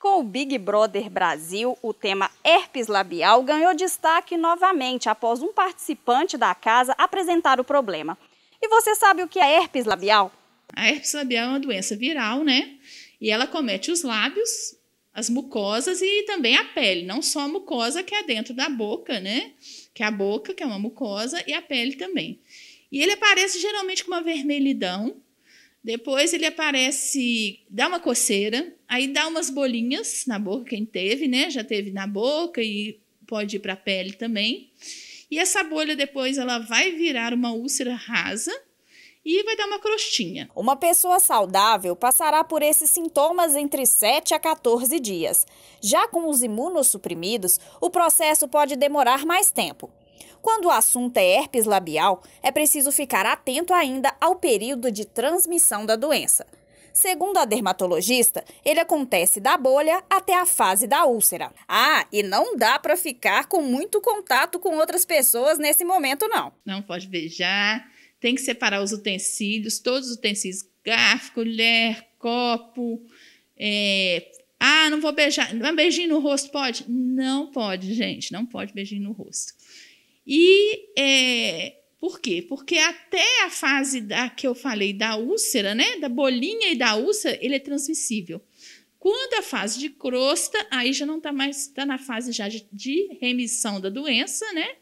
Com o Big Brother Brasil, o tema herpes labial ganhou destaque novamente após um participante da casa apresentar o problema. E você sabe o que é herpes labial? A herpes labial é uma doença viral, né? E ela comete os lábios, as mucosas e também a pele, não só a mucosa que é dentro da boca, né? Que é a boca, que é uma mucosa, e a pele também. E ele aparece geralmente com uma vermelhidão, depois ele aparece, dá uma coceira, aí dá umas bolinhas na boca, quem teve, né? Já teve na boca e pode ir para a pele também. E essa bolha depois ela vai virar uma úlcera rasa e vai dar uma crostinha. Uma pessoa saudável passará por esses sintomas entre 7 a 14 dias. Já com os imunossuprimidos, o processo pode demorar mais tempo. Quando o assunto é herpes labial, é preciso ficar atento ainda ao período de transmissão da doença. Segundo a dermatologista, ele acontece da bolha até a fase da úlcera. Ah, e não dá para ficar com muito contato com outras pessoas nesse momento, não. Não pode beijar, tem que separar os utensílios, todos os utensílios, garfo, colher, copo. É... Ah, não vou beijar. Beijinho no rosto pode? Não pode, gente, não pode beijinho no rosto. E é, por quê? Porque até a fase da que eu falei da úlcera, né, da bolinha e da úlcera, ele é transmissível. Quando a fase de crosta, aí já não está mais, está na fase já de, de remissão da doença, né?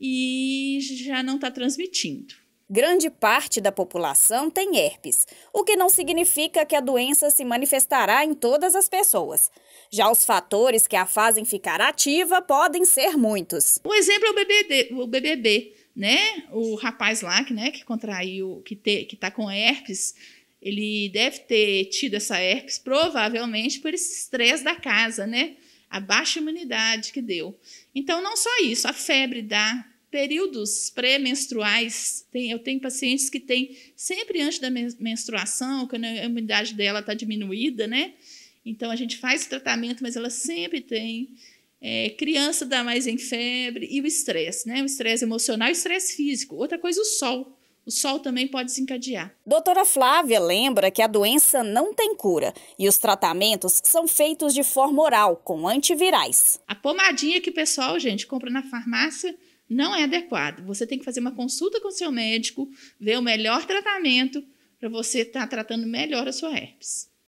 E já não está transmitindo. Grande parte da população tem herpes, o que não significa que a doença se manifestará em todas as pessoas. Já os fatores que a fazem ficar ativa podem ser muitos. O exemplo é o BBB, o BBB né? O rapaz lá que, né, que contraiu, que, está que tá com herpes, ele deve ter tido essa herpes provavelmente por esse estresse da casa, né? A baixa imunidade que deu. Então, não só isso, a febre dá, períodos pré-menstruais, eu tenho pacientes que têm sempre antes da menstruação, quando a imunidade dela está diminuída, né? Então a gente faz tratamento, mas ela sempre tem. É, criança dá mais em febre e o estresse, né? O estresse emocional e o estresse físico. Outra coisa, o sol. O sol também pode desencadear. Doutora Flávia lembra que a doença não tem cura e os tratamentos são feitos de forma oral, com antivirais. A pomadinha que o pessoal, gente, compra na farmácia não é adequado. Você tem que fazer uma consulta com o seu médico, ver o melhor tratamento para você estar tá tratando melhor a sua herpes.